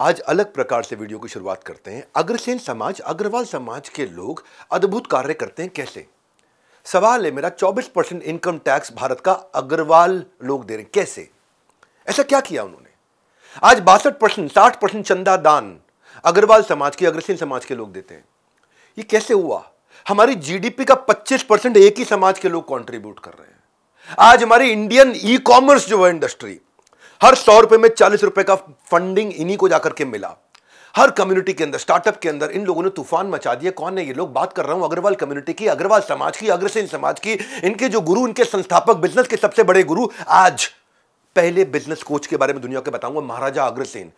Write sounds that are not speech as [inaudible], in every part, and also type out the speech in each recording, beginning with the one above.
आज अलग प्रकार से वीडियो की शुरुआत करते हैं अग्रसेन समाज अग्रवाल समाज के लोग अद्भुत कार्य करते हैं कैसे सवाल है मेरा 24 परसेंट इनकम टैक्स भारत का अग्रवाल लोग दे रहे हैं कैसे ऐसा क्या किया उन्होंने आज बासठ परसेंट साठ परसेंट चंदा दान अग्रवाल समाज के अग्रसेन समाज के लोग देते हैं ये कैसे हुआ हमारी जीडीपी का 25 परसेंट एक ही समाज के लोग कंट्रीब्यूट कर रहे हैं आज हमारी इंडियन ई कॉमर्स जो है इंडस्ट्री हर सौ रुपए में चालीस रुपए का फंडिंग इन्हीं को जाकर के मिला हर कम्युनिटी के अंदर स्टार्टअप के अंदर इन लोगों ने तूफान मचा दिया कौन है ये लोग बात कर रहा हूं अग्रवाल कम्युनिटी की अग्रवाल समाज की अग्रसेन समाज की इनके जो गुरु इनके संस्थापक बिजनेस के सबसे बड़े गुरु आज पहले बिजनेस कोच के बारे में दुनिया के बताऊंगा महाराजा अग्रसेन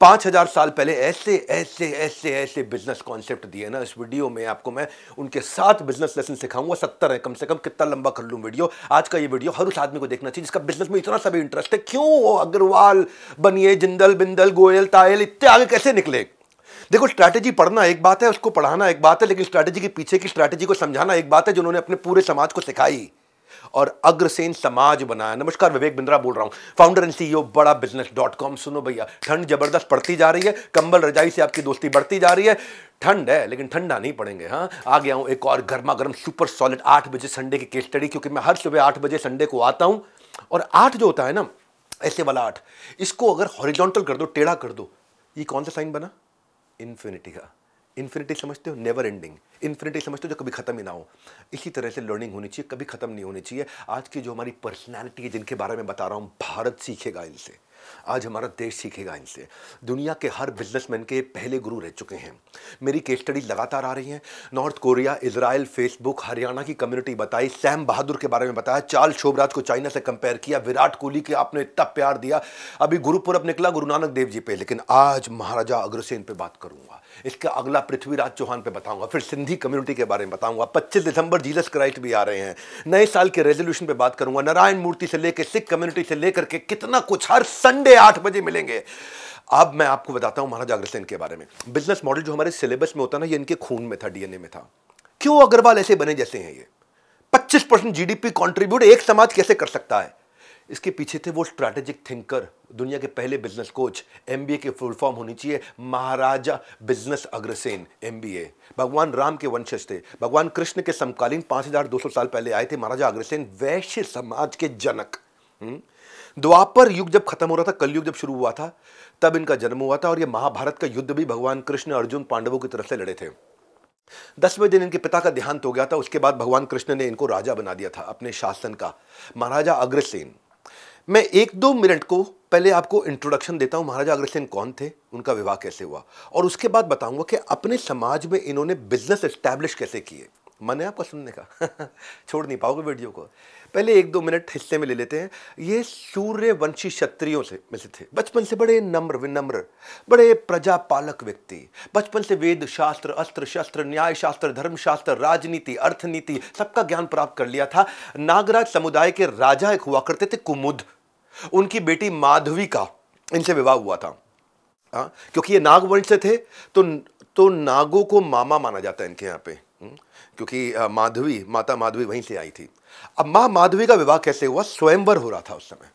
पाँच हज़ार साल पहले ऐसे ऐसे ऐसे ऐसे बिजनेस कॉन्सेप्ट दिए ना इस वीडियो में आपको मैं उनके सात बिजनेस लेसन सिखाऊंगा सत्तर है कम से कम कितना लंबा कर लूँ वीडियो आज का ये वीडियो हर उस आदमी को देखना चाहिए जिसका बिजनेस में इतना सभी इंटरेस्ट है क्यों अग्रवाल बनिए जिंदल बिंदल गोयल तायल इतने आगे कैसे निकले देखो स्ट्रैटेजी पढ़ना एक बात है उसको पढ़ाना एक बात है लेकिन स्ट्रैटेजी के पीछे की स्ट्रैटेजी को समझाना एक बात है जिन्होंने अपने पूरे समाज को सिखाई और अग्रसेन समाज बनाया नमस्कार विवेक बिंद्रा बोल रहा हूँ founder and CEO Bada business dot com सुनो भैया ठंड जबरदस्त पड़ती जा रही है कंबल रजाई से आपकी दोस्ती बढ़ती जा रही है ठंड है लेकिन ठंडा नहीं पड़ेंगे हाँ आ गया हूँ एक और गर्मा गर्म सुपर सॉलिड आठ बजे संडे की केस स्टडी क्योंकि मैं हर सुबह आठ बजे संडे को आता हूँ और आठ जो होता है ना ऐसे वाला आठ इसको अगर हॉरिजॉन्टल कर दो टेढ़ा कर दो ये कौन सा साइन बना इन्फिनिटी का इन्फिनिटी समझते हो नेवर एंडिंग इन्फिनिटी समझते हो जो कभी खत्म ही ना हो इसी तरह से लर्निंग होनी चाहिए कभी खत्म नहीं होनी चाहिए आज की जो हमारी पर्सनैलिटी है जिनके बारे में बता रहा हूँ भारत सीखेगा इनसे आज हमारा देश सीखेगा इनसे दुनिया के हर बिजनेसमैन के पहले गुरु रह चुके हैं मेरी केस स्टडी लगातार आ रही है North Korea Israel Facebook Haryana की कम्युनिटी बताई सैम बहादुर के बारे में बताया चाल शोभराज को चाइना से कंपेयर किया विराट कोहली के आपने इतना प्यार दिया अभी गुरुपुरब निकला गुरु नानक देव जी पे लेकिन आज महाराजा अग्रसेन पे बात करूंगा इसका अगला पृथ्वीराज चौहान पे बताऊंगा फिर सिंधी कम्युनिटी के बारे में बताऊंगा पच्चीस दिसंबर जीसस क्राइस्ट भी आ रहे हैं नए साल के रेजोल्यूशन पे बात करूंगा नारायण मूर्ति से लेकर सिख कम्युनिटी से लेकर के कितना कुछ हर सन संडे आठ बजे मिलेंगे अब मैं आपको बताता हूं महाराजा अग्रसेन के बारे में बिजनेस मॉडल जो हमारे सिलेबस में होता ना ये इनके खून में था डीएनए में था क्यों अग्रवाल ऐसे बने जैसे हैं ये 25 परसेंट जीडीपी कॉन्ट्रीब्यूट एक समाज कैसे कर सकता है इसके पीछे थे वो स्ट्रैटेजिक थिंकर दुनिया के पहले बिजनेस कोच एमबीए के फुल फॉर्म होनी चाहिए महाराजा बिजनेस अग्रसेन एमबीए भगवान राम के वंशज थे भगवान कृष्ण के समकालीन 5200 साल पहले आए थे महाराजा अग्रसेन वैश्य समाज के जनक हुँ? हम्म? द्वापर युग जब खत्म हो रहा था कलयुग जब शुरू हुआ था तब इनका जन्म हुआ था और ये महाभारत का युद्ध भी भगवान कृष्ण अर्जुन पांडवों की तरफ से लड़े थे दसवें दिन इनके पिता का देहांत हो गया था उसके बाद भगवान कृष्ण ने इनको राजा बना दिया था अपने शासन का महाराजा अग्रसेन मैं एक दो मिनट को पहले आपको इंट्रोडक्शन देता हूँ महाराजा अग्रसेन कौन थे उनका विवाह कैसे हुआ और उसके बाद बताऊंगा कि अपने समाज में इन्होंने बिजनेस एस्टैब्लिश कैसे किए मन है आपका सुनने का [laughs] छोड़ नहीं पाओगे वीडियो को पहले एक दो मिनट हिस्से में ले लेते हैं ये सूर्यवंशी क्षत्रियों से मिलते थे बचपन से बड़े नम्र विनम्र बड़े प्रजापालक व्यक्ति बचपन से वेद शास्त्र अस्त्र शस्त्र न्याय शास्त्र धर्म शास्त्र राजनीति अर्थनीति सबका ज्ञान प्राप्त कर लिया था नागराज समुदाय के राजा एक हुआ करते थे कुमुद उनकी बेटी माधवी का इनसे विवाह हुआ था आ? हाँ, क्योंकि ये नागवंश से थे तो तो नागों को मामा माना जाता है इनके यहाँ पे क्योंकि माधवी माता माधवी वहीं से आई थी अब माँ माधवी का विवाह कैसे हुआ स्वयंवर हो रहा था उस समय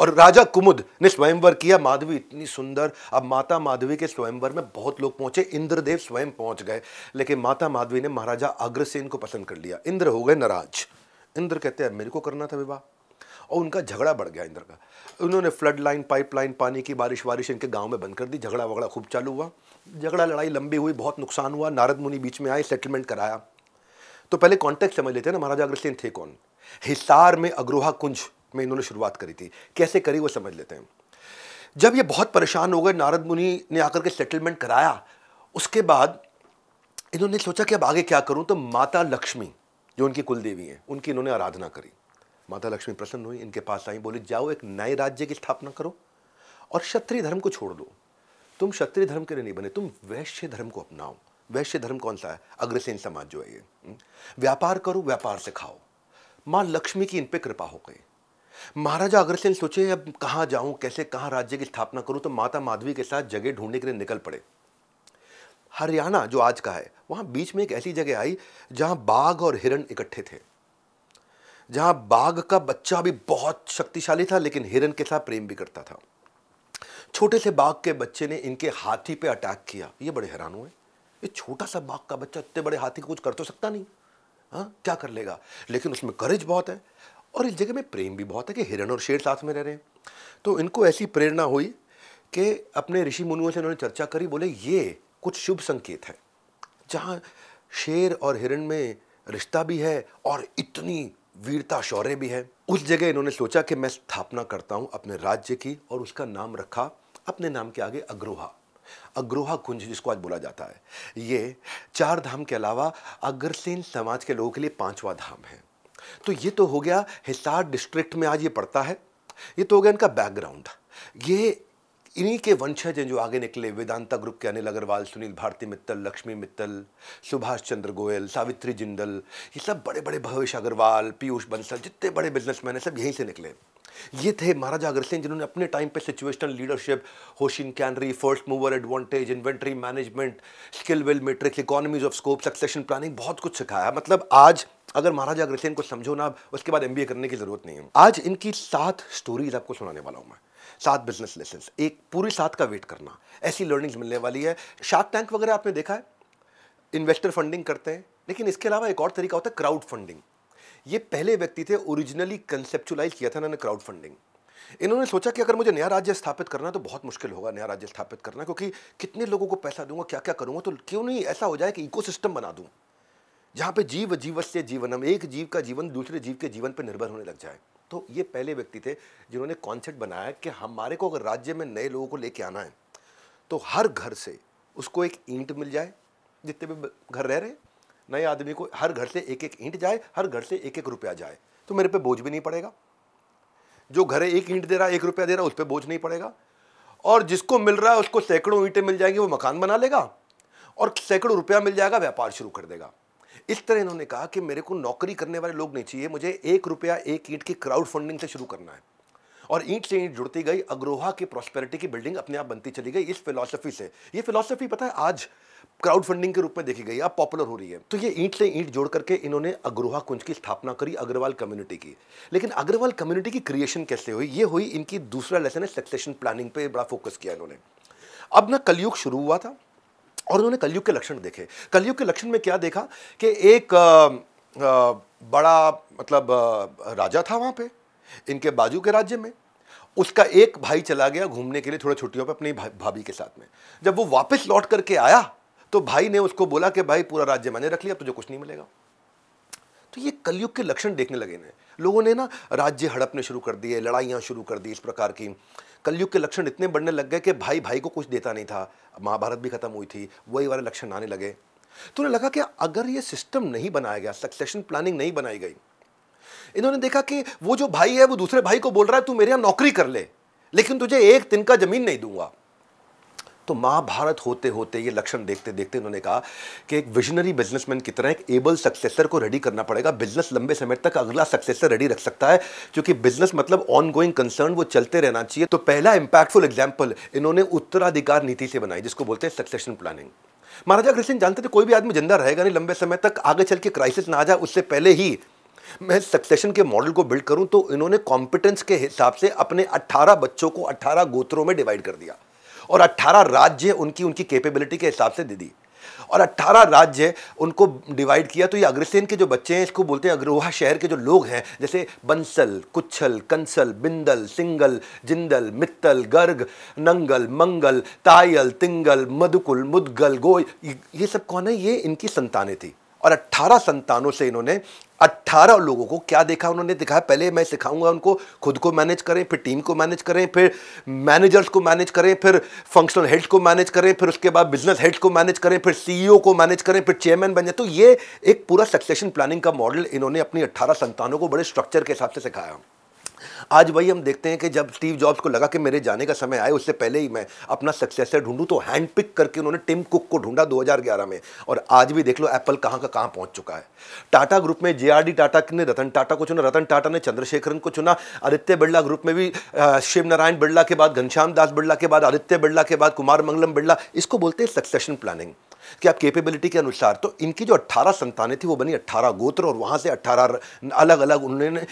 और राजा कुमुद ने स्वयंवर किया माधवी इतनी सुंदर अब माता माधवी के स्वयंवर में बहुत लोग पहुंचे इंद्रदेव स्वयं पहुंच गए लेकिन माता माधवी ने महाराजा अग्रसेन को पसंद कर लिया इंद्र हो गए नाराज इंद्र कहते हैं मेरे को करना था विवाह और उनका झगड़ा बढ़ गया इंदिरा का उन्होंने फ्लड लाइन पाइपलाइन पानी की बारिश वारिश इनके गांव में बंद कर दी झगड़ा वगड़ा खूब चालू हुआ झगड़ा लड़ाई लंबी हुई बहुत नुकसान हुआ नारद मुनि बीच में आए सेटलमेंट कराया तो पहले कॉन्टेक्ट समझ लेते हैं ना महाराजा अग्रसेन थे कौन हिसार में अग्रोहा कुंज में इन्होंने शुरुआत करी थी कैसे करी वो समझ लेते हैं जब ये बहुत परेशान हो गए नारद मुनि ने आकर के सेटलमेंट कराया उसके बाद इन्होंने सोचा कि अब आगे क्या करूं तो माता लक्ष्मी जो उनकी कुलदेवी हैं उनकी इन्होंने आराधना करी माता लक्ष्मी प्रसन्न हुई इनके पास आई बोली जाओ एक नए राज्य की स्थापना करो और क्षत्रिय धर्म को छोड़ दो तुम क्षत्रिय धर्म के लिए नहीं बने तुम वैश्य धर्म को अपनाओ वैश्य धर्म कौन सा है अग्रसेन समाज जो है ये हम्म? व्यापार करो व्यापार से खाओ माँ लक्ष्मी की इन पर कृपा हो गई महाराजा अग्रसेन सोचे अब कहाँ जाऊँ कैसे कहाँ राज्य की स्थापना करूँ तो माता माधवी के साथ जगह ढूंढने के लिए निकल पड़े हरियाणा जो आज का है वहाँ बीच में एक ऐसी जगह आई जहाँ बाघ और हिरण इकट्ठे थे जहाँ बाघ का बच्चा भी बहुत शक्तिशाली था लेकिन हिरन के साथ प्रेम भी करता था छोटे से बाघ के बच्चे ने इनके हाथी पे अटैक किया ये बड़े हैरान हुए ये छोटा सा बाघ का बच्चा इतने बड़े हाथी को कुछ कर तो सकता नहीं हाँ क्या कर लेगा लेकिन उसमें करेज बहुत है और इस जगह में प्रेम भी बहुत है कि हिरण और शेर साथ में रह रहे हैं तो इनको ऐसी प्रेरणा हुई कि अपने ऋषि मुनुओं से इन्होंने चर्चा करी बोले ये कुछ शुभ संकेत है जहाँ शेर और हिरण में रिश्ता भी है और इतनी वीरता शौर्य भी है उस जगह इन्होंने सोचा कि मैं स्थापना करता हूँ अपने राज्य की और उसका नाम रखा अपने नाम के आगे अग्रोहा अग्रोहा कुंज जिसको आज बोला जाता है ये चार धाम के अलावा अग्रसेन समाज के लोगों के लिए पांचवा धाम है तो ये तो हो गया हिसार डिस्ट्रिक्ट में आज ये पड़ता है ये तो हो गया इनका बैकग्राउंड ये इन्हीं के वंशज हैं जो आगे निकले वेदांता ग्रुप के अनिल अग्रवाल सुनील भारती मित्तल लक्ष्मी मित्तल सुभाष चंद्र गोयल सावित्री जिंदल ये सब बड़े बड़े भवेश अग्रवाल पीयूष बंसल जितने बड़े बिजनेसमैन हैं सब यहीं से निकले ये थे महाराजा अग्रसेन जिन्होंने अपने टाइम पे situational leadership Hoshin Kanri first mover advantage inventory management skill will matrix economies of scope succession planning बहुत कुछ सिखाया मतलब आज अगर महाराजा अग्रसेन को समझो ना उसके बाद एमबीए करने की जरूरत नहीं है आज इनकी सात स्टोरीज आपको सुनाने वाला हूँ मैं सात बिजनेस लेसन्स एक पूरी सात का वेट करना ऐसी लर्निंग्स मिलने वाली है शार्क टैंक वगैरह आपने देखा है इन्वेस्टर फंडिंग करते हैं लेकिन इसके अलावा एक और तरीका होता है क्राउड फंडिंग ये पहले व्यक्ति थे ओरिजिनली कंसेप्चुलाइज किया था इन्होंने क्राउड फंडिंग इन्होंने सोचा कि अगर मुझे नया राज्य स्थापित करना तो बहुत मुश्किल होगा नया राज्य स्थापित करना क्योंकि कितने लोगों को पैसा दूंगा क्या क्या करूंगा तो क्यों नहीं ऐसा हो जाए कि इकोसिस्टम बना दूं जहाँ पे जीव जीवस्य जीवनम एक जीव का जीवन दूसरे जीव के जीवन पर निर्भर होने लग जाए तो ये पहले व्यक्ति थे जिन्होंने कॉन्सेप्ट बनाया कि हमारे को अगर राज्य में नए लोगों को लेके आना है तो हर घर से उसको एक ईंट मिल जाए जितने भी घर रह रहे नए आदमी को हर घर से एक एक ईंट जाए हर घर से एक एक रुपया जाए तो मेरे पे बोझ भी नहीं पड़ेगा जो घर एक ईंट दे रहा है एक रुपया दे रहा है उस पर बोझ नहीं पड़ेगा और जिसको मिल रहा है उसको सैकड़ों ईंटें मिल जाएंगी वो मकान बना लेगा और सैकड़ों रुपया मिल जाएगा व्यापार शुरू कर देगा इस तरह इन्होंने कहा कि मेरे को नौकरी करने वाले लोग नहीं चाहिए मुझे एक रुपया एक ईंट की क्राउड फंडिंग से शुरू करना है और ईंट से ईंट जुड़ती गई अग्रोहा की प्रॉस्पेरिटी की बिल्डिंग अपने आप बनती चली गई इस फिलोसफी से ये फिलोसफी पता है आज क्राउड फंडिंग के रूप में देखी गई अब पॉपुलर हो रही है तो ये ईंट से ईंट जोड़ करके इन्होंने अग्रोहा कुंज की स्थापना करी अग्रवाल कम्युनिटी की लेकिन अग्रवाल कम्युनिटी की क्रिएशन कैसे हुई ये हुई इनकी दूसरा लेसन है सक्सेशन प्लानिंग पे बड़ा फोकस किया इन्होंने अब ना कलयुग शुरू हुआ था और उन्होंने कलयुग के लक्षण देखे कलयुग के लक्षण में क्या देखा कि एक आ, आ, बड़ा मतलब आ, राजा था वहाँ पे इनके बाजू के राज्य में उसका एक भाई चला गया घूमने के लिए थोड़ा छुट्टियों पे अपनी भाभी के साथ में जब वो वापस लौट करके आया तो भाई ने उसको बोला कि भाई पूरा राज्य मैंने रख लिया तो जो कुछ नहीं मिलेगा तो ये कलयुग के लक्षण देखने लगे हैं लोगों ने ना राज्य हड़पने शुरू कर दिए लड़ाइयाँ शुरू कर दी इस प्रकार की कलयुग के लक्षण इतने बढ़ने लग गए कि भाई भाई को कुछ देता नहीं था महाभारत भी खत्म हुई थी वही वाले लक्षण आने लगे तो उन्हें लगा कि अगर ये सिस्टम नहीं बनाया गया सक्सेशन प्लानिंग नहीं बनाई गई इन्होंने देखा कि वो जो भाई है वो दूसरे भाई को बोल रहा है तू मेरे यहाँ नौकरी कर ले लेकिन तुझे एक दिन का जमीन नहीं दूंगा तो महाभारत होते होते ये लक्षण देखते देखते उन्होंने कहा कि एक विजनरी बिजनेसमैन की तरह एक एबल सक्सेसर को रेडी करना पड़ेगा बिजनेस लंबे समय तक अगला सक्सेसर रेडी रख सकता है क्योंकि बिजनेस मतलब ऑन गोइंग कंसर्न वो चलते रहना चाहिए तो पहला इंपैक्टफुल एग्जाम्पल इन्होंने उत्तराधिकार नीति से बनाई जिसको बोलते हैं सक्सेशन प्लानिंग महाराजा कृष्ण जानते थे कोई भी आदमी जिंदा रहेगा नहीं लंबे समय तक आगे चल के क्राइसिस ना आ जाए उससे पहले ही मैं सक्सेशन के मॉडल को बिल्ड करूं तो इन्होंने कॉम्पिटेंस के हिसाब से अपने 18 बच्चों को 18 गोत्रों में डिवाइड कर दिया और 18 राज्य उनकी उनकी कैपेबिलिटी के हिसाब से दे दी और 18 राज्य उनको डिवाइड किया तो ये अग्रसेन के जो बच्चे हैं इसको बोलते हैं अग्रोहा शहर के जो लोग हैं जैसे बंसल कुछल कंसल बिंदल सिंगल जिंदल मित्तल गर्ग नंगल मंगल तायल तिंगल मधुकुल मुदगल गोय ये सब कौन है ये इनकी संतानें थी और 18 संतानों से इन्होंने अट्ठारह लोगों को क्या देखा उन्होंने दिखाया पहले मैं सिखाऊंगा उनको खुद को मैनेज करें फिर टीम को मैनेज करें फिर मैनेजर्स को मैनेज करें फिर फंक्शनल हेड्स को मैनेज करें फिर उसके बाद बिजनेस हेड्स को मैनेज करें फिर सीईओ को मैनेज करें फिर चेयरमैन बन जाए तो ये एक पूरा सक्सेशन प्लानिंग का मॉडल इन्होंने अपनी अट्ठारह संतानों को बड़े स्ट्रक्चर के हिसाब से सिखाया आज वही हम देखते हैं कि जब स्टीव जॉब्स को लगा कि मेरे जाने का समय आए उससे पहले ही मैं अपना सक्सेसर ढूंढूं तो हैंड पिक करके उन्होंने टिम कुक को ढूंढा 2011 में और आज भी देख लो एप्पल कहाँ का कहाँ पहुँच चुका है टाटा ग्रुप में जे टाटा ने रतन टाटा को चुना रतन टाटा ने चंद्रशेखरन को चुना आदित्य बिरला ग्रुप में भी शिव नारायण बिरला के बाद घनश्याम दास बिरला के बाद आदित्य बिरला के बाद कुमार मंगलम बिरला इसको बोलते हैं सक्सेशन प्लानिंग कि आप कैपेबिलिटी के अनुसार तो इनकी जो अट्ठारह संतानें थी वो बनी अट्ठारह गोत्र और वहाँ से अट्ठारह अलग अलग उन्होंने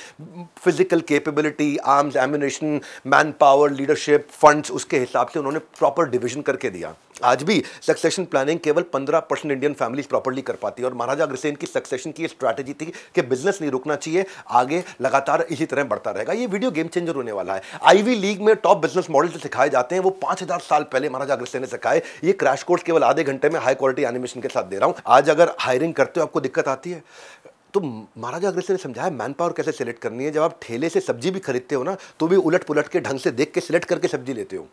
physical capability arms ammunition man power leadership funds उसके हिसाब से उन्होंने प्रॉपर डिविजन करके दिया आज भी सक्सेशन प्लानिंग केवल पंद्रह परसेंट इंडियन फैमिलीज प्रॉपरली कर पाती है और महाराजा अग्रसेन की सक्सेशन की स्ट्रैटेजी थी कि बिजनेस नहीं रुकना चाहिए आगे लगातार इसी तरह बढ़ता रहेगा ये वीडियो गेम चेंजर होने वाला है आईवी लीग में टॉप बिजनेस मॉडल जो सिखाए जाते हैं वो पांच साल पहले महाराजा अग्रसेन ने सिखाए ये क्रैश कोर्स केवल आधे घंटे में हाई क्वालिटी क्वालिटी एनिमेशन के साथ दे रहा हूँ आज अगर हायरिंग करते हो आपको दिक्कत आती है तो महाराजा अग्रसर ने समझाया मैन पावर कैसे सेलेक्ट करनी है जब आप ठेले से सब्जी भी खरीदते हो ना तो भी उलट पुलट के ढंग से देख के सिलेक्ट करके सब्जी लेते हो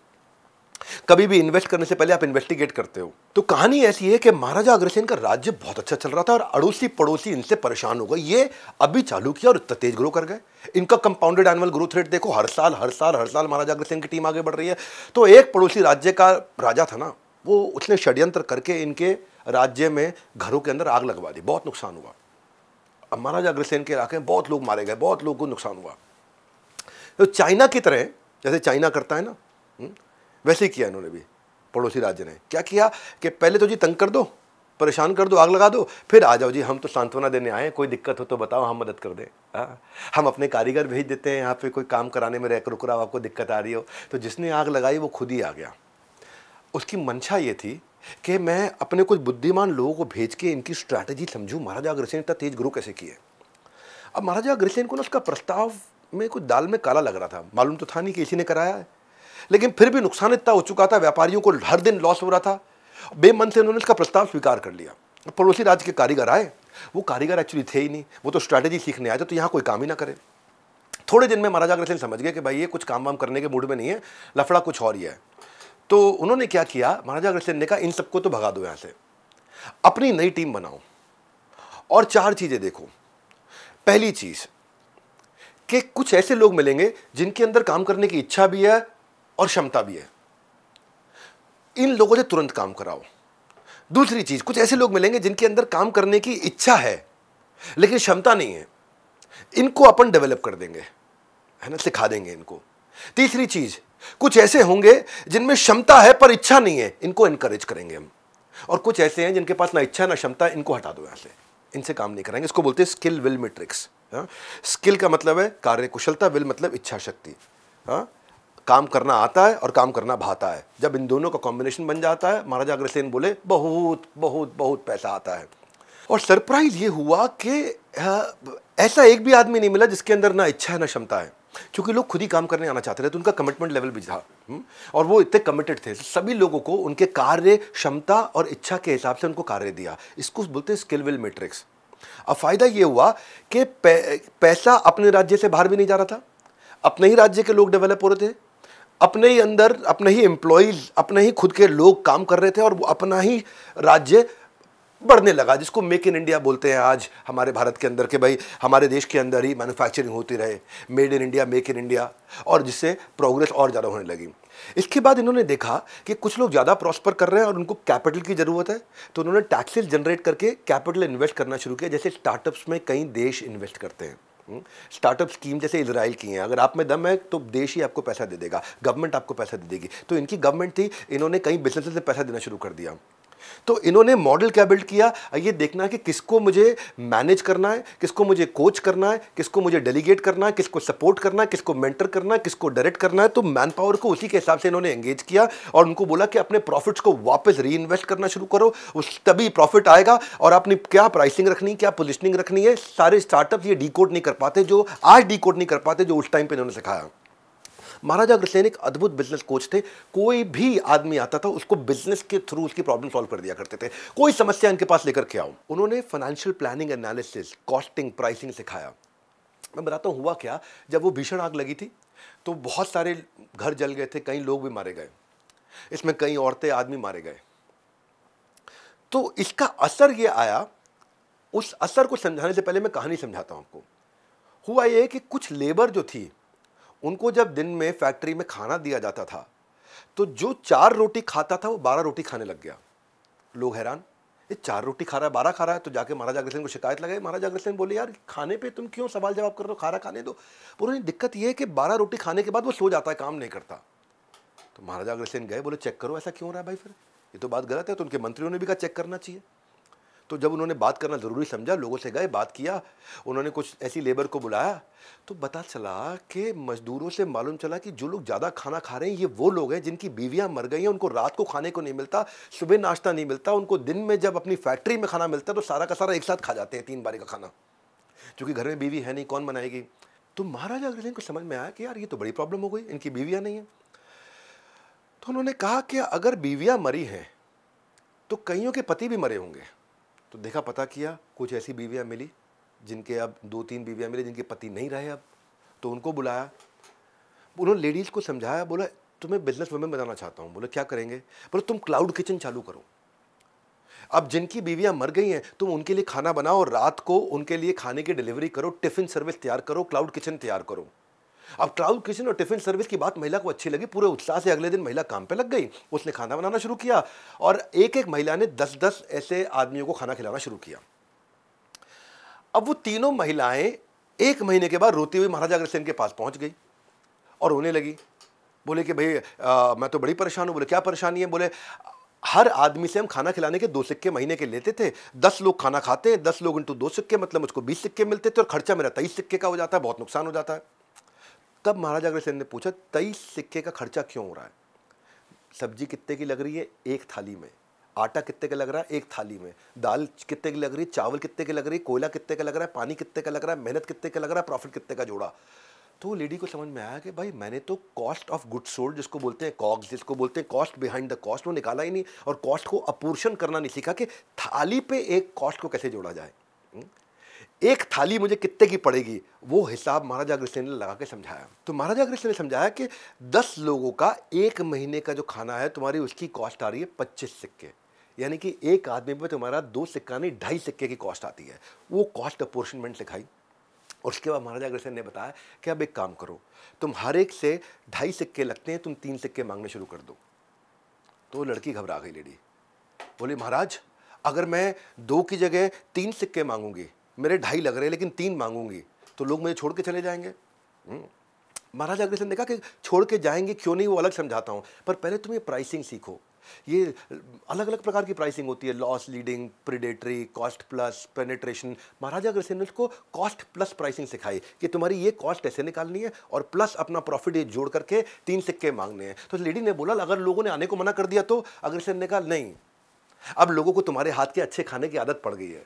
कभी भी इन्वेस्ट करने से पहले आप इन्वेस्टिगेट करते हो तो कहानी ऐसी है कि महाराजा अग्रसेन का राज्य बहुत अच्छा चल रहा था और अड़ोसी पड़ोसी इनसे परेशान हो गए ये अभी चालू किया और इतना तेज ग्रो कर गए इनका कंपाउंडेड एनुअल ग्रोथ रेट देखो हर साल हर साल हर साल महाराजा अग्रसेन की टीम आगे बढ़ रही है तो एक पड़ोसी राज्य का राजा था ना वो उसने षड्यंत्र करके इनके राज्य में घरों के अंदर आग लगवा दी बहुत नुकसान हुआ अब महाराजा अग्रसेन के इलाके में बहुत लोग मारे गए बहुत लोगों को नुकसान हुआ तो चाइना की तरह जैसे चाइना करता है ना हम्म, वैसे ही किया इन्होंने भी पड़ोसी राज्य ने क्या किया कि पहले तो जी तंग कर दो परेशान कर दो आग लगा दो फिर आ जाओ जी हम तो सांत्वना देने आए हैं कोई दिक्कत हो तो बताओ हम मदद कर दें हाँ, हम अपने कारीगर भेज देते हैं यहाँ पे कोई काम कराने में रह रुक रहा हो आपको दिक्कत आ रही हो तो जिसने आग लगाई वो खुद ही आ गया उसकी मंशा ये थी कि मैं अपने कुछ बुद्धिमान लोगों को भेज के इनकी स्ट्रैटेजी समझूँ महाराजा अग्रसेन इतना तेज गुरु कैसे किए अब महाराजा अग्रसेन को ना उसका प्रस्ताव में कुछ दाल में काला लग रहा था मालूम तो था नहीं कि इसी ने कराया है लेकिन फिर भी नुकसान इतना हो चुका था व्यापारियों को हर दिन लॉस हो रहा था बेमन से उन्होंने इसका प्रस्ताव स्वीकार कर लिया पड़ोसी राज्य के कारीगर आए वो कारीगर एक्चुअली थे ही नहीं वो तो स्ट्रैटेजी सीखने आए थे तो यहाँ कोई काम ही ना करे थोड़े दिन में महाराजा अग्रसेन समझ गए कि भाई ये कुछ काम वाम करने के मूड में नहीं है लफड़ा कुछ और ही है तो उन्होंने क्या किया महाराजा अग्रसेन ने कहा इन सबको तो भगा दो यहाँ से अपनी नई टीम बनाओ और चार चीज़ें देखो पहली चीज़ कि कुछ ऐसे लोग मिलेंगे जिनके अंदर काम करने की इच्छा भी है और क्षमता भी है इन लोगों से तुरंत काम कराओ दूसरी चीज़ कुछ ऐसे लोग मिलेंगे जिनके अंदर काम करने की इच्छा है लेकिन क्षमता नहीं है इनको अपन डेवलप कर देंगे है ना सिखा देंगे इनको तीसरी चीज़ कुछ ऐसे होंगे जिनमें क्षमता है पर इच्छा नहीं है इनको इनकरेज करेंगे हम और कुछ ऐसे हैं जिनके पास ना इच्छा ना क्षमता इनको हटा दो यहाँ से इनसे काम नहीं करेंगे इसको बोलते हैं स्किल विल मेट्रिक्स स्किल का मतलब है कार्य कुशलता विल मतलब इच्छा शक्ति हाँ काम करना आता है और काम करना भाता है जब इन दोनों का कॉम्बिनेशन बन जाता है महाराजा अग्रसेन बोले बहुत बहुत बहुत पैसा आता है और सरप्राइज ये हुआ कि हाँ, ऐसा एक भी आदमी नहीं मिला जिसके अंदर ना इच्छा है ना क्षमता है क्योंकि लोग खुद ही काम करने आना चाहते थे तो उनका कमिटमेंट लेवल भी था हम्म? और वो इतने कमिटेड थे सभी लोगों को उनके कार्य क्षमता और इच्छा के हिसाब से उनको कार्य दिया इसको बोलते हैं स्किल विल मेट्रिक्स अब फायदा ये हुआ कि पैसा अपने राज्य से बाहर भी नहीं जा रहा था अपने ही राज्य के लोग डेवलप हो रहे थे अपने ही अंदर अपने ही एम्प्लॉयज़ अपने ही खुद के लोग काम कर रहे थे और वो अपना ही राज्य बढ़ने लगा जिसको मेक इन इंडिया बोलते हैं आज हमारे भारत के अंदर के भाई हमारे देश के अंदर ही मैन्युफैक्चरिंग होती रहे made in India make in India और जिससे प्रोग्रेस और ज़्यादा होने लगी इसके बाद इन्होंने देखा कि कुछ लोग ज़्यादा प्रॉस्पर कर रहे हैं और उनको कैपिटल की ज़रूरत है तो उन्होंने टैक्सेस जनरेट करके कैपिटल इन्वेस्ट करना शुरू किया जैसे स्टार्टअप्स में कई देश इन्वेस्ट करते हैं स्टार्टअप स्कीम हम्म, जैसे इसराइल की हैं अगर आप में दम है तो देश ही आपको पैसा दे देगा गवर्नमेंट आपको पैसा दे देगी तो इनकी गवर्नमेंट थी इन्होंने कई बिजनेस से पैसा देना शुरू कर दिया तो इन्होंने मॉडल क्या बिल्ड किया ये देखना है कि किसको मुझे मैनेज करना है किसको मुझे कोच करना है किसको मुझे डेलीगेट करना है किसको सपोर्ट करना है किसको मेंटर करना है किसको डायरेक्ट करना है तो मैन पावर को उसी के हिसाब से इन्होंने एंगेज किया और उनको बोला कि अपने प्रॉफिट्स को वापस री करना शुरू करो उस तभी प्रॉफिट आएगा और आपने क्या प्राइसिंग रखनी क्या पोजिशनिंग रखनी है सारे स्टार्टअप ये डी नहीं कर पाते जो आज डी नहीं कर पाते जो उस टाइम पर इन्होंने सिखाया महाराजा अग्रसेन एक अद्भुत बिजनेस कोच थे कोई भी आदमी आता था उसको बिजनेस के थ्रू उसकी प्रॉब्लम सॉल्व कर दिया करते थे कोई समस्या इनके पास लेकर के आओ उन्होंने financial planning analysis costing pricing सिखाया मैं बताता हूँ हुआ क्या जब वो भीषण आग लगी थी तो बहुत सारे घर जल गए थे कई लोग भी मारे गए इसमें कई औरतें आदमी मारे गए तो इसका असर ये आया उस असर को समझाने से पहले मैं कहानी समझाता हूँ आपको हुआ ये कि कुछ लेबर जो थी उनको जब दिन में फैक्ट्री में खाना दिया जाता था तो जो चार रोटी खाता था वो बारह रोटी खाने लग गया लोग हैरान ये चार रोटी खा रहा है बारह खा रहा है तो जाके महाराज अग्रसेन को शिकायत लगाई महाराज अग्रसेन बोले यार खाने पे तुम क्यों सवाल जवाब कर रहे हो रहा खाने दो बोले दिक्कत ये है कि बारह रोटी खाने के बाद वो सो जाता है काम नहीं करता तो महाराजा अग्रसेन गए बोले चेक करो ऐसा क्यों रहा है भाई फिर ये तो बात गलत है तो उनके मंत्रियों ने भी कहा चेक करना चाहिए तो जब उन्होंने बात करना ज़रूरी समझा लोगों से गए बात किया उन्होंने कुछ ऐसी लेबर को बुलाया तो पता चला कि मज़दूरों से मालूम चला कि जो लोग ज़्यादा खाना खा रहे हैं ये वो लोग हैं जिनकी बीवियाँ मर गई हैं उनको रात को खाने को नहीं मिलता सुबह नाश्ता नहीं मिलता उनको दिन में जब अपनी फैक्ट्री में खाना मिलता है तो सारा का सारा एक साथ खा जाते हैं तीन बारे का खाना चूँकि घर में बीवी है नहीं कौन बनाएगी तो महाराजा अग्रसेन को समझ में आया कि यार ये तो बड़ी प्रॉब्लम हो गई इनकी बीवियाँ नहीं हैं तो उन्होंने कहा कि अगर बीवियाँ मरी हैं तो कईयों के पति भी मरे होंगे तो देखा पता किया कुछ ऐसी बीवियाँ मिली जिनके अब दो तीन बीवियाँ मिली जिनके पति नहीं रहे अब तो उनको बुलाया उन्होंने लेडीज़ को समझाया बोला तुम्हें बिजनेस वुमेन बनाना चाहता हूँ बोला क्या करेंगे बोला तुम क्लाउड किचन चालू करो अब जिनकी बीवियाँ मर गई हैं तुम उनके लिए खाना बनाओ रात को उनके लिए खाने की डिलीवरी करो टिफ़िन सर्विस तैयार करो क्लाउड किचन तैयार करो अब क्लाउड किचन और टिफिन सर्विस की बात महिला को अच्छी लगी पूरे उत्साह से अगले दिन महिला काम पर लग गई उसने खाना बनाना शुरू किया और एक एक महिला ने दस दस ऐसे आदमियों को खाना खिलाना शुरू किया अब वो तीनों महिलाएं एक महीने के बाद रोती हुई महाराजा अग्रसेन के पास पहुंच गई और रोने लगी बोले कि भाई मैं तो बड़ी परेशान हूँ बोले क्या परेशानी है बोले हर आदमी से हम खाना खिलाने के दो सिक्के महीने के लेते थे दस लोग खाना खाते हैं दस लोग इंटू दो सिक्के मतलब मुझको बीस सिक्के मिलते थे और खर्चा मेरा तेईस सिक्के का हो जाता है बहुत नुकसान हो जाता है तब महाराज अग्रसेन ने पूछा तेईस सिक्के का खर्चा क्यों हो रहा है सब्जी कितने की लग रही है एक थाली में आटा कितने का लग रहा है एक थाली में दाल कितने की लग रही है चावल कितने की लग रही है कोयला कितने का लग रहा है पानी कितने का लग रहा है मेहनत कितने का लग रहा है प्रॉफिट कितने का जोड़ा तो लेडी को समझ में आया कि भाई मैंने तो कॉस्ट ऑफ गुड सोल्ड जिसको बोलते हैं कॉक्स जिसको बोलते हैं कॉस्ट बिहाइंड द कॉस्ट वो निकाला ही नहीं और कॉस्ट को अपोर्शन करना नहीं सीखा कि थाली पे एक कॉस्ट को कैसे जोड़ा जाए हम्म? एक थाली मुझे कितने की पड़ेगी वो हिसाब महाराजा अग्रसेन ने लगा के समझाया तो महाराजा अग्रसेन ने समझाया कि दस लोगों का एक महीने का जो खाना है तुम्हारी उसकी कॉस्ट आ रही है पच्चीस सिक्के यानी कि एक आदमी पर तुम्हारा दो सिक्का नहीं ढाई सिक्के की कॉस्ट आती है वो कॉस्ट अपोर्शनमेंट सिखाई और उसके बाद महाराजा अग्रसेन ने बताया कि अब एक काम करो तुम हर एक से ढाई सिक्के लगते हैं तुम तीन सिक्के मांगने शुरू कर दो तो लड़की घबरा गई लेडी बोली महाराज अगर मैं दो की जगह तीन सिक्के मांगूंगी मेरे ढाई लग रहे हैं लेकिन तीन मांगूंगी तो लोग मुझे छोड़ के चले जाएंगे हम्म। महाराजा अग्रसेन ने कहा कि छोड़ के जाएंगे क्यों नहीं वो अलग समझाता हूँ पर पहले तुम ये प्राइसिंग सीखो ये अलग अलग प्रकार की प्राइसिंग होती है loss leading predatory cost plus penetration Maharaja Agrasen ने उसको कॉस्ट प्लस प्राइसिंग सिखाई कि तुम्हारी ये कॉस्ट ऐसे निकालनी है और प्लस अपना प्रॉफिट ये जोड़ करके तीन सिक्के मांगने हैं तो लेडी ने बोला अगर लोगों ने आने को मना कर दिया तो अग्रसेन ने कहा नहीं अब लोगों को तुम्हारे हाथ के अच्छे खाने की आदत पड़ गई है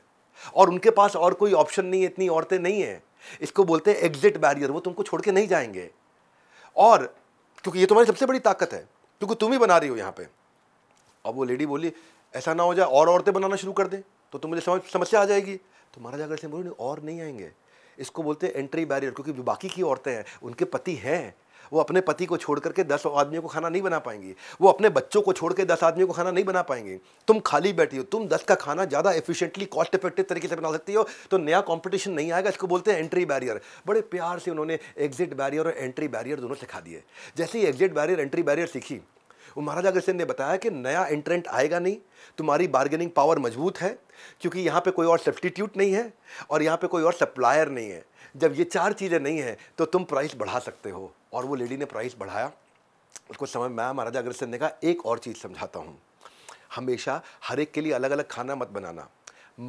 और उनके पास और कोई ऑप्शन नहीं है इतनी औरतें नहीं हैं इसको बोलते हैं एग्जिट बैरियर वो तुमको छोड़ के नहीं जाएंगे और क्योंकि ये तुम्हारी सबसे बड़ी ताकत है क्योंकि तुम ही बना रही हो यहाँ पे अब वो लेडी बोली ऐसा ना हो जाए और औरतें बनाना शुरू कर दें तो तुम मुझे समस्या आ जाएगी तो महाराजा अगर सिंह बोले और नहीं आएंगे इसको बोलते हैं एंट्री बैरियर क्योंकि बाकी की औरतें हैं उनके पति हैं वो अपने पति को छोड़ करके दस आदमियों को खाना नहीं बना पाएंगी वो अपने बच्चों को छोड़ के दस आदमियों को खाना नहीं बना पाएंगे तुम खाली बैठी हो तुम दस का खाना ज़्यादा एफिशिएंटली कॉस्ट इफेक्टिव तरीके से बना सकती हो तो नया कॉम्पिटिशन नहीं आएगा इसको बोलते हैं एंट्री बैरियर बड़े प्यार से उन्होंने एग्जिट बैरियर और एंट्री बैरियर दोनों सिखा दिए जैसे ही एग्जिट बैरियर एंट्री बैरियर सीखी वो महाराजा अग्रसेन ने बताया कि नया एंट्रेंट आएगा नहीं तुम्हारी बार्गेनिंग पावर मजबूत है क्योंकि यहाँ पे कोई और सब्सटीट्यूट नहीं है और यहाँ पे कोई और सप्लायर नहीं है जब ये चार चीज़ें नहीं हैं तो तुम प्राइस बढ़ा सकते हो और वो लेडी ने प्राइस बढ़ाया कुछ समय मैं महाराजा अग्रसेन ने कहा एक और चीज़ समझाता हूँ हमेशा हर एक के लिए अलग अलग खाना मत बनाना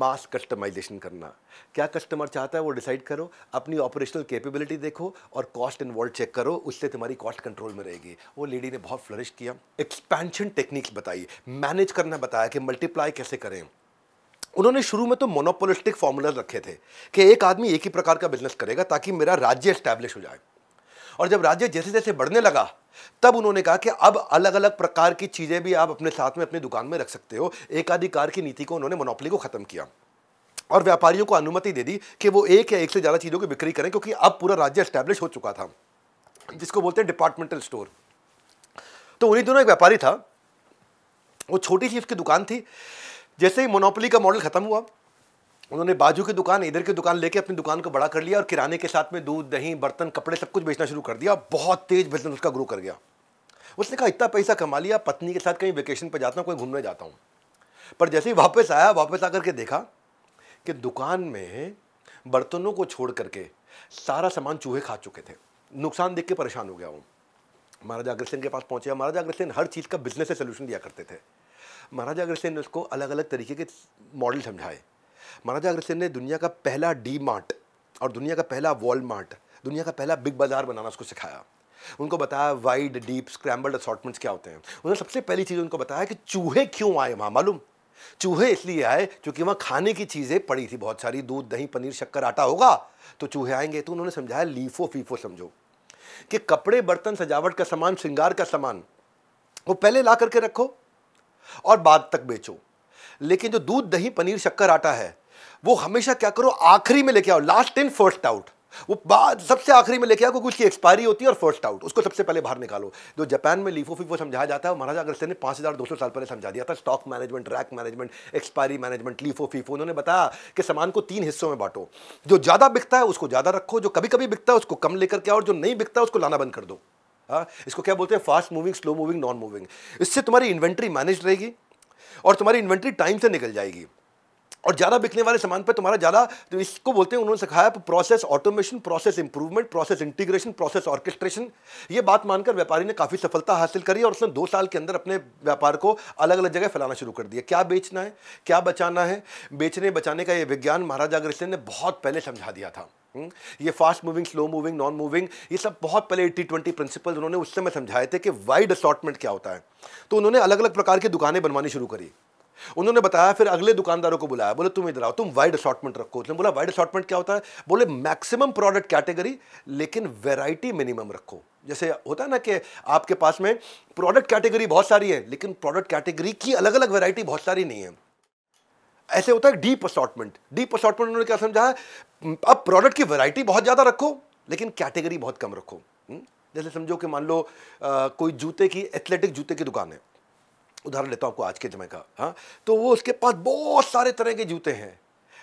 मास कस्टमाइजेशन करना क्या कस्टमर चाहता है वो डिसाइड करो अपनी ऑपरेशनल कैपेबिलिटी देखो और कॉस्ट इन्वॉल्व चेक करो उससे तुम्हारी कॉस्ट कंट्रोल में रहेगी वो लेडी ने बहुत फ्लरिश किया एक्सपेंशन टेक्निक्स बताई मैनेज करना बताया कि मल्टीप्लाई कैसे करें उन्होंने शुरू में तो मोनोपोलिस्टिक फॉर्मूलाज रखे थे कि एक आदमी एक ही प्रकार का बिजनेस करेगा ताकि मेरा राज्य एस्टैब्लिश हो जाए और जब राज्य जैसे जैसे बढ़ने लगा तब उन्होंने कहा कि अब अलग अलग प्रकार की चीज़ें भी आप अपने साथ में अपनी दुकान में रख सकते हो एकाधिकार की नीति को उन्होंने मोनोपली को ख़त्म किया और व्यापारियों को अनुमति दे दी कि वो एक या एक से ज़्यादा चीज़ों की बिक्री करें क्योंकि अब पूरा राज्य स्टैब्लिश हो चुका था जिसको बोलते हैं डिपार्टमेंटल स्टोर तो उन्हीं दोनों एक व्यापारी था वो छोटी सी उसकी दुकान थी जैसे ही मोनोपली का मॉडल ख़त्म हुआ उन्होंने बाजू की दुकान इधर की दुकान लेके अपनी दुकान को बड़ा कर लिया और किराने के साथ में दूध दही बर्तन कपड़े सब कुछ बेचना शुरू कर दिया और बहुत तेज बिजनेस उसका ग्रो कर गया उसने कहा इतना पैसा कमा लिया पत्नी के साथ कहीं वेकेशन पर जाता हूँ कहीं घूमने जाता हूँ पर जैसे ही वापस आया वापस आकर के देखा कि दुकान में बर्तनों को छोड़ करके सारा सामान चूहे खा चुके थे नुकसान देख के परेशान हो गया वो महाराजा अग्रसेन के पास पहुँचे महाराजा अग्रसेन हर चीज़ का बिजनेस से सोल्यूशन दिया करते थे महाराजा अग्रसेन ने उसको अलग अलग तरीके के मॉडल समझाए महाराजा अग्रसेन ने दुनिया का पहला डी मार्ट और दुनिया का पहला वॉलमार्ट दुनिया का पहला बिग बाज़ार बनाना उसको सिखाया उनको बताया वाइड डीप स्क्रैम्बल्ड असॉटमेंट्स क्या होते हैं उन्होंने सबसे पहली चीज़ उनको बताया कि चूहे क्यों आए वहाँ मालूम चूहे इसलिए आए क्योंकि वहाँ खाने की चीज़ें पड़ी थी बहुत सारी दूध दही पनीर शक्कर आटा होगा तो चूहे आएंगे तो उन्होंने समझाया लीफो फीफो समझो कि कपड़े बर्तन सजावट का सामान श्रृंगार का सामान वो पहले ला करके रखो और बाद तक बेचो लेकिन जो दूध दही पनीर शक्कर आटा है वो हमेशा क्या करो आखिरी में लेके आओ लास्ट इन फर्स्ट आउट वो बाद सबसे आखिरी में लेके आओ क्योंकि उसकी एक्सपायरी होती है और फर्स्ट आउट उसको सबसे पहले बाहर निकालो जो जापान में लीफो वो समझाया जाता है महाराजा अगर ने पाँच हज़ार दो सौ साल पहले समझा दिया था stock management rack management expiry management LIFO FIFO उन्होंने बताया कि सामान को तीन हिस्सों में बांटो जो ज़्यादा बिकता है उसको ज़्यादा रखो जो कभी कभी बिकता है उसको कम लेकर के आओ और जो नहीं बिकता है उसको लाना बंद कर दो हाँ इसको क्या बोलते हैं fast moving slow moving non moving इससे तुम्हारी इन्वेंट्री मैनेज रहेगी और तुम्हारी इन्वेंट्री टाइम से निकल जाएगी और ज़्यादा बिकने वाले सामान पर तुम्हारा ज़्यादा तो इसको बोलते हैं उन्होंने सिखाया process automation process improvement process integration process orchestration ये बात मानकर व्यापारी ने काफ़ी सफलता हासिल करी और उसने दो साल के अंदर अपने व्यापार को अलग अलग जगह फैलाना शुरू कर दिया क्या बेचना है क्या बचाना है बेचने बचाने का ये विज्ञान महाराजा अग्रसेन ने बहुत पहले समझा दिया था हम्म, ये fast moving slow moving non moving ये सब बहुत पहले एट्टी ट्वेंटी प्रिंसिपल उन्होंने उस समय समझाए थे कि वाइड असॉटमेंट क्या होता है तो उन्होंने अलग अलग प्रकार की दुकानें बनवानी शुरू करी उन्होंने बताया फिर अगले दुकानदारों को बुलाया बोले तुम इधर आओ तुम वाइड असॉटमेंट रखो उसने बोला वाइड असॉटमेंट क्या होता है बोले मैक्सिमम प्रोडक्ट कैटेगरी लेकिन वेराइटी मिनिमम रखो जैसे होता है ना कि आपके पास में प्रोडक्ट कैटेगरी बहुत सारी है लेकिन प्रोडक्ट कैटेगरी की अलग अलग वेराइटी बहुत सारी नहीं है ऐसे होता है डीप असॉटमेंट डीप असॉटमेंट उन्होंने क्या समझा अब प्रोडक्ट की वैरायटी बहुत ज़्यादा रखो लेकिन कैटेगरी बहुत कम रखो हम्म? जैसे समझो कि मान लो आ, कोई जूते की एथलेटिक जूते की दुकान है उदाहरण लेता हूँ आपको आज के समय का हाँ तो वो उसके पास बहुत सारे तरह के जूते हैं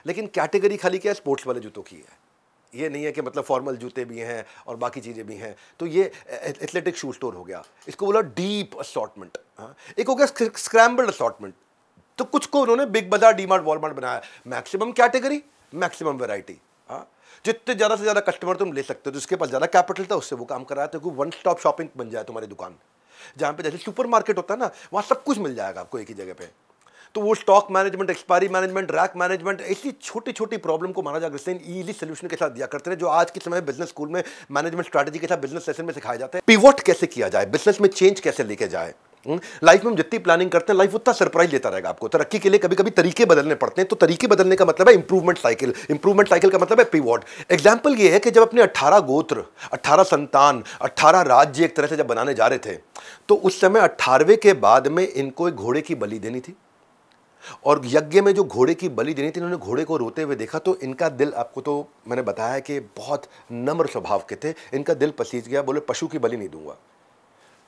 लेकिन कैटेगरी खाली क्या है स्पोर्ट्स वाले जूतों की है ये नहीं है कि मतलब फॉर्मल जूते भी हैं और बाकी चीज़ें भी हैं तो ये एथलेटिक शू स्टोर हो गया इसको बोला डीप असॉटमेंट हाँ एक हो गया स्क्रैम्बल असॉटमेंट तो कुछ को उन्होंने Big Bazaar D Mart Walmart बनाया मैक्सिमम कैटेगरी मैक्सिमम वेराइटी हाँ जितने ज़्यादा से ज़्यादा कस्टमर तुम ले सकते हो जिसके पास ज़्यादा कैपिटल था उससे वो काम कर रहा था क्योंकि वन स्टॉप शॉपिंग बन जाए तुम्हारी दुकान जहाँ पे जैसे सुपरमार्केट होता है ना वहाँ सब कुछ मिल जाएगा आपको एक ही जगह पे तो वो stock management expiry management rack management ऐसी छोटी छोटी प्रॉब्लम को महाराजा अग्रसेन ईजी सोल्यूशन के साथ दिया करते हैं जो आज के समय बिजनेस स्कूल में मैनेजमेंट स्ट्रैटेजी के साथ बिजनेस सेशन में सिखाया जाता है पिवट कैसे किया जाए बिजनेस में चेंज कैसे लेके जाए लाइफ हम्म? में हम जितनी प्लानिंग करते हैं लाइफ उतना सरप्राइज लेता रहेगा आपको तरक्की के लिए कभी कभी तरीके बदलने पड़ते हैं तो तरीके बदलने का मतलब है इंप्रूवमेंट साइकिल इंप्रूवमेंट साइकिल का मतलब है पीवॉट एग्जाम्पल ये है कि जब अपने अट्ठारह गोत्र अट्ठारह संतान अट्ठारह राज्य एक तरह से जब बनाने जा रहे थे तो उस समय अट्ठारहवें के बाद में इनको एक घोड़े की बलि देनी थी और यज्ञ में जो घोड़े की बलि देनी थी इन्होंने घोड़े को रोते हुए देखा तो इनका दिल आपको तो मैंने बताया कि बहुत नम्र स्वभाव के थे इनका दिल पसीज गया बोले पशु की बलि नहीं दूंगा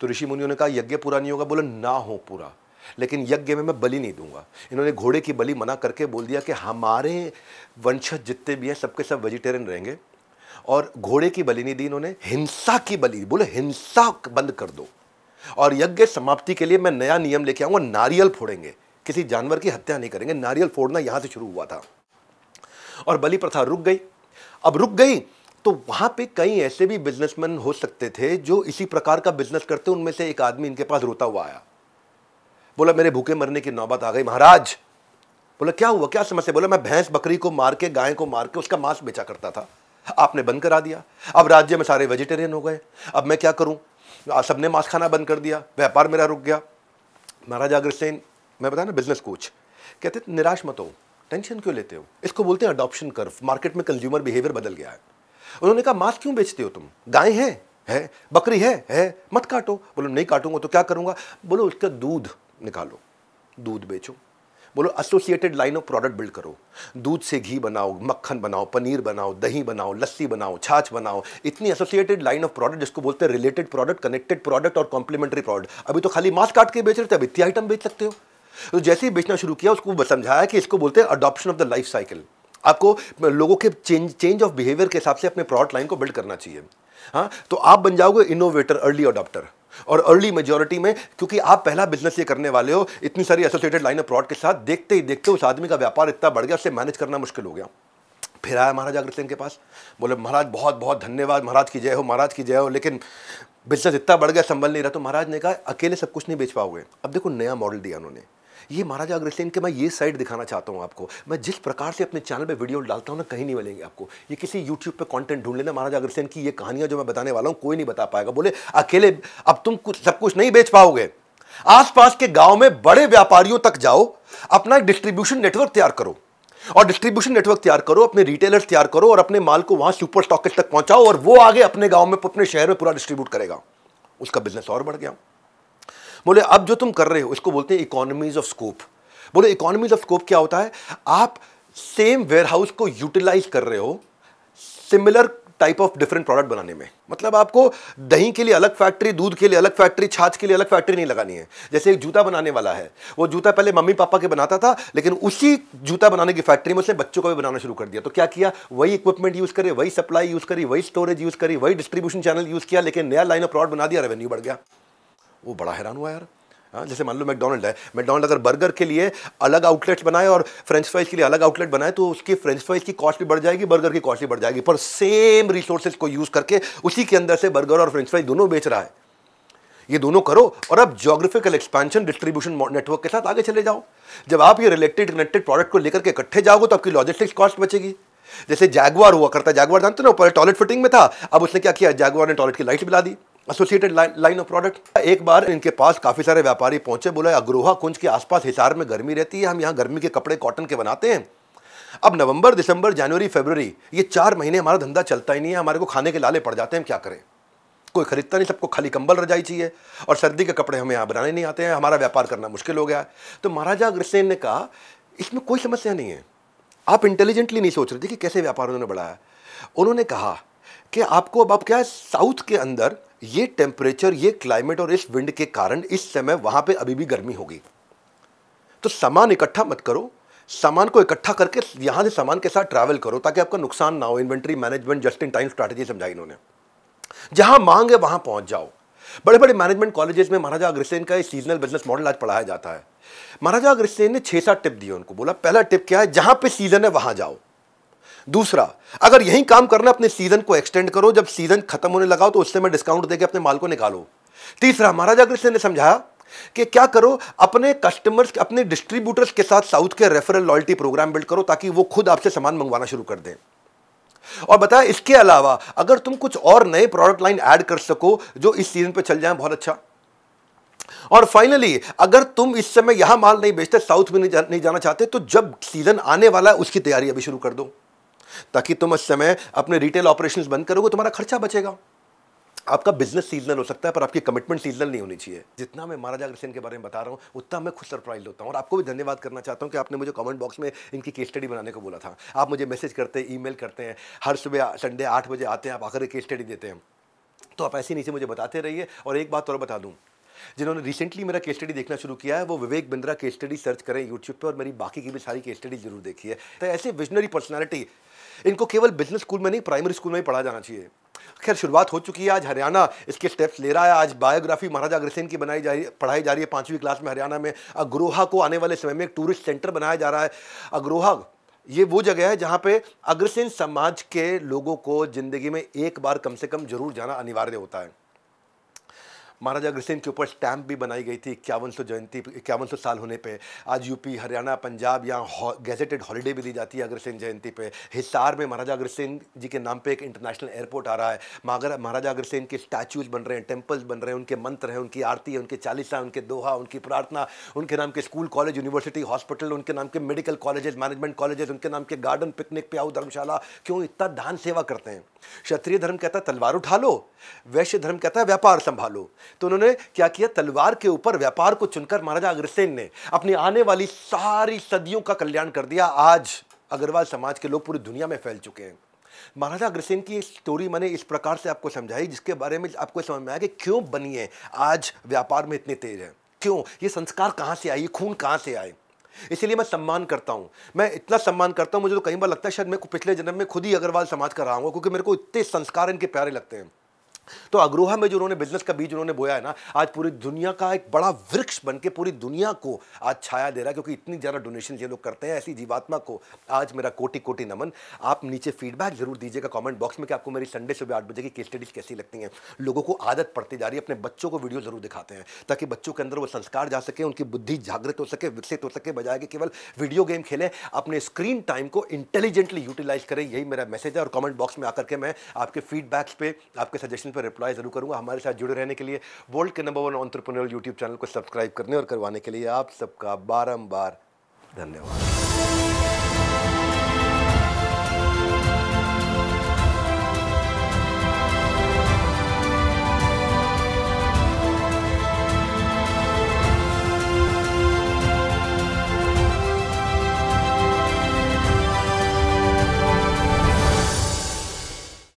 तो ऋषि मुनियों ने कहा यज्ञ पूरा नहीं होगा बोले ना हो पूरा लेकिन यज्ञ में मैं बलि नहीं दूंगा इन्होंने घोड़े की बलि मना करके बोल दिया कि हमारे वंशज जितने भी हैं सबके सब वेजिटेरियन रहेंगे और घोड़े की बलि नहीं दी इन्होंने हिंसा की बलि बोले हिंसा बंद कर दो और यज्ञ समाप्ति के लिए मैं नया नियम लेके आऊँगा नारियल फोड़ेंगे किसी जानवर की हत्या नहीं करेंगे नारियल फोड़ना यहाँ से शुरू हुआ था और बलि प्रथा रुक गई अब रुक गई तो वहाँ पे कई ऐसे भी बिजनेसमैन हो सकते थे जो इसी प्रकार का बिजनेस करते उनमें से एक आदमी इनके पास रोता हुआ आया बोला मेरे भूखे मरने की नौबत आ गई महाराज बोला क्या हुआ क्या समस्या बोला मैं भैंस बकरी को मार के गाय को मार के उसका मांस बेचा करता था आपने बंद करा दिया अब राज्य में सारे वेजिटेरियन हो गए अब मैं क्या करूँ सबने मांस खाना बंद कर दिया व्यापार मेरा रुक गया महाराज अग्रसेन मैं बताया ना बिजनेस कोच कहते निराश मत हो टेंशन क्यों लेते हो इसको बोलते हैं अडॉप्शन कर्व मार्केट में कंज्यूमर बिहेवियर बदल गया है उन्होंने कहा मांस क्यों बेचते हो तुम गाय है है बकरी है है मत काटो बोलो नहीं काटूंगा तो क्या करूंगा बोलो उसका दूध निकालो दूध बेचो बोलो associated line of product build करो दूध से घी बनाओ मक्खन बनाओ पनीर बनाओ दही बनाओ लस्सी बनाओ छाछ बनाओ इतनी एसोसिएटेड लाइन ऑफ प्रोडक्ट जिसको बोलते हैं रिलेटेड प्रोडक्ट कनेक्टेड प्रोडक्ट और कॉम्प्लीमेंट्री प्रोडक्ट अभी तो खाली मांस काट के बेच रहे थे अब इतनी आइटम बेच सकते हो तो जैसे ही बेचना शुरू किया उसको समझाया कि इसको बोलते हैं adoption of the life cycle आपको लोगों के चेंज चेंज ऑफ बिहेवियर के हिसाब से अपने प्रोडक्ट लाइन को बिल्ड करना चाहिए हाँ तो आप बन जाओगे इनोवेटर अर्ली अडॉप्टर और अर्ली मेजोरिटी में क्योंकि आप पहला बिजनेस ये करने वाले हो इतनी सारी एसोसिएटेड लाइन ऑफ प्रोडक्ट के साथ देखते ही देखते उस आदमी का व्यापार इतना बढ़ गया उससे मैनेज करना मुश्किल हो गया फिर आया महाराज अग्र सिंह के पास बोले महाराज बहुत बहुत धन्यवाद महाराज की जय हो महाराज की जय हो लेकिन बिजनेस इतना बढ़ गया संभल नहीं रहा तो महाराज ने कहा अकेले सब कुछ नहीं बेच पाओगे अब देखो नया मॉडल दिया उन्होंने ये महाराजा अग्रसेन के मैं ये साइड दिखाना चाहता हूँ आपको मैं जिस प्रकार से अपने चैनल पे वीडियो डालता हूँ ना कहीं नहीं मिलेंगे आपको ये किसी यूट्यूब पे कंटेंट ढूंढ लेना महाराजा अग्रसेन की ये कहानियां जो मैं बताने वाला हूँ कोई नहीं बता पाएगा बोले अकेले अब तुम कुछ सब कुछ नहीं बेच पाओगे आसपास के गाँव में बड़े व्यापारियों तक जाओ अपना एक डिस्ट्रीब्यूशन नेटवर्क तैयार करो और डिस्ट्रीब्यूशन नेटवर्क तैयार करो अपने रिटेलर तैयार करो और अपने माल को वहां सुपर स्टॉकेज तक पहुंचाओ और वो आगे अपने गांव में अपने शहर में पूरा डिस्ट्रीब्यूट करेगा उसका बिजनेस और बढ़ गया बोले अब जो तुम कर रहे हो इसको बोलते हैं इकोनॉमीज ऑफ स्कोप बोले इकोनॉमीज ऑफ स्कोप क्या होता है आप सेम वेयर हाउस को यूटिलाइज कर रहे हो similar type of different product बनाने में मतलब आपको दही के लिए अलग फैक्ट्री दूध के लिए अलग फैक्ट्री छाछ के लिए अलग फैक्ट्री नहीं लगानी है जैसे एक जूता बनाने वाला है वो जूता पहले मम्मी पापा के बनाता था लेकिन उसी जूता बनाने की फैक्ट्री में उसने बच्चों को भी बनाना शुरू कर दिया तो क्या किया वही इक्विपमेंट यूज़ करे वही सप्लाई यूज़ करी वही स्टोरेज यूज़ करी वही डिस्ट्रीब्यूशन चैनल यूज़ किया लेकिन नया लाइन ऑफ प्रोडक्ट बना दिया रेवेन्यू बढ़ गया वो बड़ा हैरान हुआ यार हाँ जैसे मान लो मैकडोनल्ड है मैकडोनल्ड अगर बर्गर के लिए अलग आउटलेट्स बनाए और फ्रेंच फ्राइज के लिए अलग आउटलेट बनाए तो उसकी फ्रेंच फ्राइज की कॉस्ट भी बढ़ जाएगी बर्गर की कॉस्ट भी बढ़ जाएगी पर सेम रिसोर्सेज को यूज़ करके उसी के अंदर से बर्गर और फ्रेंच फ्राइज दोनों बेच रहा है ये दोनों करो और अब जोग्राफिकल एक्सपेंशन डिस्ट्रीब्यूशन नेटवर्क के साथ आगे चले जाओ जब आप ये रिलेटेड कनेक्टेड प्रोडक्ट को लेकर के इकट्ठे जाओगे तो आपकी लॉजिस्टिक्स कॉस्ट बचेगी जैसे जैगवार हुआ करता है जैगवार जानते ना ऊपर टॉयलेट फिटिंग में था अब उसने क्या किया जैगवार ने टॉयलेट की लाइट मिला दी एसोसिएटेड लाइन ऑफ प्रोडक्ट एक बार इनके पास काफ़ी सारे व्यापारी पहुंचे बोला अग्रोहा कुंज के आसपास हिसार में गर्मी रहती है हम यहाँ गर्मी के कपड़े कॉटन के बनाते हैं अब नवंबर दिसंबर जनवरी फरवरी ये चार महीने हमारा धंधा चलता ही नहीं है हमारे को खाने के लाले पड़ जाते हैं हम क्या करें कोई खरीदता नहीं सबको खाली कंबल रजाई चाहिए और सर्दी के कपड़े हमें यहाँ बनाने नहीं आते हैं हमारा व्यापार करना मुश्किल हो गया है तो महाराजा अग्रसेन ने कहा इसमें कोई समस्या नहीं है आप इंटेलिजेंटली नहीं सोच रहे थे कि कैसे व्यापार उन्होंने बढ़ाया उन्होंने कहा कि आपको अब आप क्या है साउथ के अंदर ये टेम्परेचर ये क्लाइमेट और इस विंड के कारण इस समय वहां पे अभी भी गर्मी होगी तो सामान इकट्ठा मत करो सामान को इकट्ठा करके यहां से सामान के साथ ट्रैवल करो ताकि आपका नुकसान ना हो inventory management just in time strategy समझाई इन्होंने जहां मांग है वहां पहुंच जाओ बड़े बड़े मैनेजमेंट कॉलेजेस में महाराजा अग्रसेन का सीजनल बिजनेस मॉडल आज पढ़ाया जाता है महाराजा अग्रसेन ने छह सात टिप दिए उनको बोला पहला टिप क्या है जहां पे सीजन है वहां जाओ दूसरा अगर यही काम करना अपने सीजन को एक्सटेंड करो जब सीजन खत्म होने लगाओ तो उससे मैं डिस्काउंट देकर अपने माल को निकालो तीसरा महाराजा कृष्ण ने समझाया कि क्या करो अपने कस्टमर्स अपने डिस्ट्रीब्यूटर्स के साथ साउथ के रेफरल लॉयल्टी प्रोग्राम बिल्ड करो ताकि वो खुद आपसे सामान मंगवाना शुरू कर दें और बताया इसके अलावा अगर तुम कुछ और नए प्रोडक्ट लाइन ऐड कर सको जो इस सीजन पे चल जाए बहुत अच्छा और फाइनली अगर तुम इस समय यहां माल नहीं बेचते साउथ में नहीं जाना चाहते तो जब सीजन आने वाला है उसकी तैयारी अभी शुरू कर दो ताकि तुम उस समय अपने रिटेल ऑपरेशंस बंद करोगे तुम्हारा खर्चा बचेगा आपका बिजनेस सीजनल हो सकता है पर आपकी कमिटमेंट सीजनल नहीं होनी चाहिए जितना मैं महाराजा अग्रसेन के बारे में बता रहा हूँ उतना मैं खुद सरप्राइज होता हूँ और आपको भी धन्यवाद करना चाहता हूँ कि आपने मुझे कमेंट बॉक्स में इनकी केस स्टडी बनाने को बोला था आप मुझे मैसेज करते हैं ईमेल करते हैं हर सुबह संडे आठ बजे आते हैं आप आकर केस स्टडी देते हैं तो आप ऐसे नीचे मुझे बताते रहिए और एक बात और बता दूँ जिन्होंने रिसेंटली मेरा केस स्टडी देखना शुरू किया है वो Vivek Bindra case study search करें यूट्यूब पर और मेरी बाकी की भी सारी केस स्टडी जरूर देखिए तो ऐसे विजनरी पर्सनैलिटी इनको केवल बिजनेस स्कूल में नहीं प्राइमरी स्कूल में ही पढ़ा जाना चाहिए खैर शुरुआत हो चुकी है आज हरियाणा इसके स्टेप्स ले रहा है आज बायोग्राफी महाराजा अग्रसेन की बनाई जा रही पढ़ाई जा रही है पाँचवीं क्लास में हरियाणा में अग्रोहा को आने वाले समय में एक टूरिस्ट सेंटर बनाया जा रहा है अग्रोहा ये वो जगह है जहाँ पे अग्रसेन समाज के लोगों को ज़िंदगी में एक बार कम से कम जरूर जाना अनिवार्य होता है महाराजा अग्रसेन के ऊपर स्टैंप भी बनाई गई थी इक्यावन सौ जयंती इक्यावन सौ साल होने पे आज यूपी हरियाणा पंजाब यहाँ गैजेटेड हॉलीडे भी दी जाती है अग्रसेन जयंती पे हिसार में महाराजा अग्रसेन जी के नाम पे एक इंटरनेशनल एयरपोर्ट आ रहा है मगर महाराजा अग्रसेन के स्टैचूज बन रहे हैं टेम्पल्स बन रहे हैं उनके मंत्र हैं उनकी आरती है उनके चालीसा उनके दोहा उनकी प्रार्थना उनके नाम के स्कूल कॉलेज यूनिवर्सिटी हॉस्पिटल उनके नाम के मेडिकल कॉलेजेस मैनेजमेंट कॉलेजेस उनके नाम के गार्डन पिकनिक पे आओ धर्मशाला क्यों इतना दान सेवा करते हैं क्षत्रिय धर्म कहता है तलवार उठा लो वैश्य धर्म कहता है व्यापार संभालो तो उन्होंने क्या किया तलवार के ऊपर व्यापार को चुनकर महाराजा अग्रसेन ने अपनी आने वाली सारी सदियों का कल्याण कर दिया आज अग्रवाल समाज के लोग पूरी दुनिया में फैल चुके हैं महाराजा अग्रसेन की स्टोरी मैंने इस प्रकार से आपको समझाई जिसके बारे में आपको समझ में आया कि क्यों बनी है आज व्यापार में इतने तेज है क्यों ये संस्कार कहाँ से आए ये खून कहाँ से आए इसलिए मैं सम्मान करता हूँ मैं इतना सम्मान करता हूँ मुझे तो कई बार लगता है शायद मैं पिछले जन्म में खुद ही अग्रवाल समाज का रहा हूँ क्योंकि मेरे को इतने संस्कार इनके प्यारे लगते हैं तो अग्रोहा में जो उन्होंने बिजनेस का बीज उन्होंने बोया है ना आज पूरी दुनिया का एक बड़ा वृक्ष बन के पूरी दुनिया को आज छाया दे रहा है क्योंकि इतनी ज़्यादा डोनेशन ये लोग करते हैं ऐसी जीवात्मा को आज मेरा कोटि कोटि नमन आप नीचे फीडबैक जरूर दीजिएगा कॉमेंट बॉक्स में कि आपको मेरी संडे सुबह आठ बजे की केस स्टडीज कैसी लगती हैं लोगों को आदत पड़ती जा रही है अपने बच्चों को वीडियो जरूर दिखाते हैं ताकि बच्चों के अंदर वो संस्कार जा सके उनकी बुद्धि जागृत हो सके विकसित हो सके बजाय कि केवल वीडियो गेम खेलें अपने स्क्रीन टाइम को इंटेलिजेंटली यूटिलाइज करें यही मेरा मैसेज है और कॉमेंट बॉक्स में आकर के मैं आपके फीडबैक्स पे आपके सजेशन पर रिप्लाई ज़रूर करूंगा हमारे साथ जुड़े रहने के लिए वर्ल्ड के number one entrepreneur YouTube channel को सब्सक्राइब करने और करवाने के लिए आप सबका बारम्बार धन्यवाद